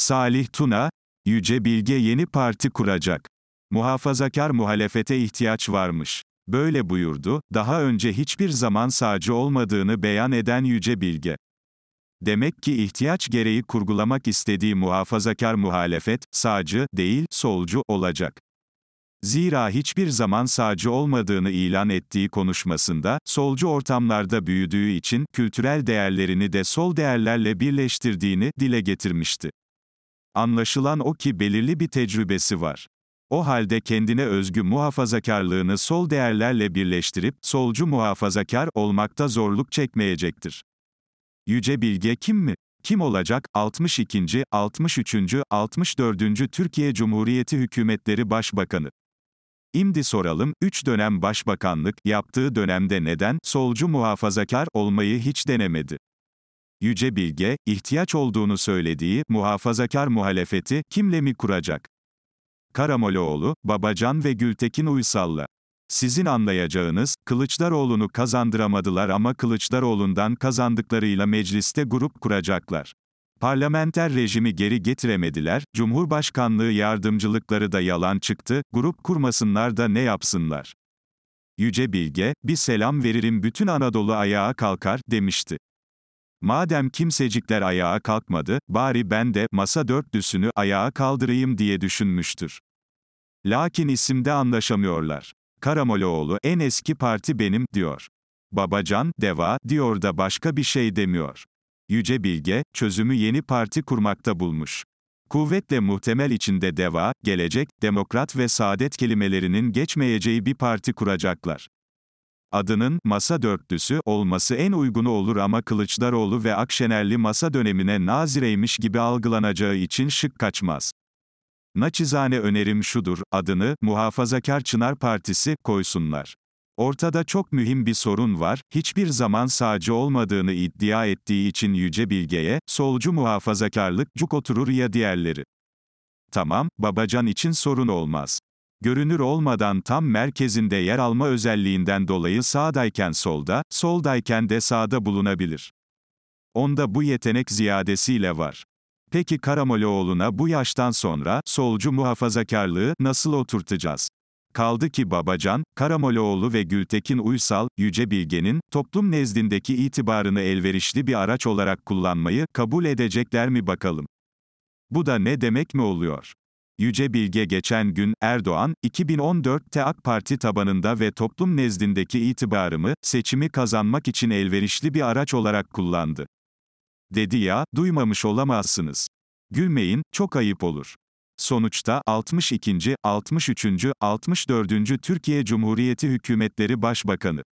Salih Tuna, Yüce Bilge yeni parti kuracak. Muhafazakar muhalefete ihtiyaç varmış. Böyle buyurdu, daha önce hiçbir zaman sağcı olmadığını beyan eden Yüce Bilge. Demek ki ihtiyaç gereği kurgulamak istediği muhafazakar muhalefet, sağcı, değil, solcu, olacak. Zira hiçbir zaman sağcı olmadığını ilan ettiği konuşmasında, solcu ortamlarda büyüdüğü için, kültürel değerlerini de sol değerlerle birleştirdiğini dile getirmişti. Anlaşılan o ki belirli bir tecrübesi var. O halde kendine özgü muhafazakarlığını sol değerlerle birleştirip solcu muhafazakar olmakta zorluk çekmeyecektir. Yüce Bilge kim mi? Kim olacak? 62. 63. 64. Türkiye Cumhuriyeti Hükümetleri Başbakanı. İmdi soralım, 3 dönem başbakanlık yaptığı dönemde neden solcu muhafazakar olmayı hiç denemedi? Yüce Bilge, ihtiyaç olduğunu söylediği, muhafazakar muhalefeti, kimle mi kuracak? Karamoloğlu, Babacan ve Gültekin Uysal'la. Sizin anlayacağınız, Kılıçdaroğlu'nu kazandıramadılar ama Kılıçdaroğlu'ndan kazandıklarıyla mecliste grup kuracaklar. Parlamenter rejimi geri getiremediler, Cumhurbaşkanlığı yardımcılıkları da yalan çıktı, grup kurmasınlar da ne yapsınlar. Yüce Bilge, bir selam veririm bütün Anadolu ayağa kalkar, demişti. Madem kimsecikler ayağa kalkmadı, bari ben de masa dörtlüsünü ayağa kaldırayım diye düşünmüştür. Lakin isimde anlaşamıyorlar. Karamoloğlu, en eski parti benim, diyor. Babacan, deva, diyor da başka bir şey demiyor. Yüce Bilge, çözümü yeni parti kurmakta bulmuş. Kuvvetle muhtemel içinde deva, gelecek, demokrat ve saadet kelimelerinin geçmeyeceği bir parti kuracaklar adının masa dörtlüsü olması en uygunu olur ama Kılıçdaroğlu ve Akşenerli masa dönemine nazireymiş gibi algılanacağı için şık kaçmaz. Naçizane önerim şudur, adını, Muhafazakar Çınar Partisi, koysunlar. Ortada çok mühim bir sorun var, hiçbir zaman sağcı olmadığını iddia ettiği için Yüce Bilge'ye, solcu muhafazakarlık cuk oturur ya diğerleri. Tamam, babacan için sorun olmaz görünür olmadan tam merkezinde yer alma özelliğinden dolayı sağdayken solda, soldayken de sağda bulunabilir. Onda bu yetenek ziyadesiyle var. Peki Karamoloğlu'na bu yaştan sonra, solcu muhafazakarlığı, nasıl oturtacağız? Kaldı ki Babacan, Karamoloğlu ve Gültekin Uysal, Yüce Bilge'nin, toplum nezdindeki itibarını elverişli bir araç olarak kullanmayı, kabul edecekler mi bakalım? Bu da ne demek mi oluyor? Yüce Bilge geçen gün, Erdoğan, 2014'te AK Parti tabanında ve toplum nezdindeki itibarımı, seçimi kazanmak için elverişli bir araç olarak kullandı. Dedi ya, duymamış olamazsınız. Gülmeyin, çok ayıp olur. Sonuçta 62. 63. 64. Türkiye Cumhuriyeti Hükümetleri Başbakanı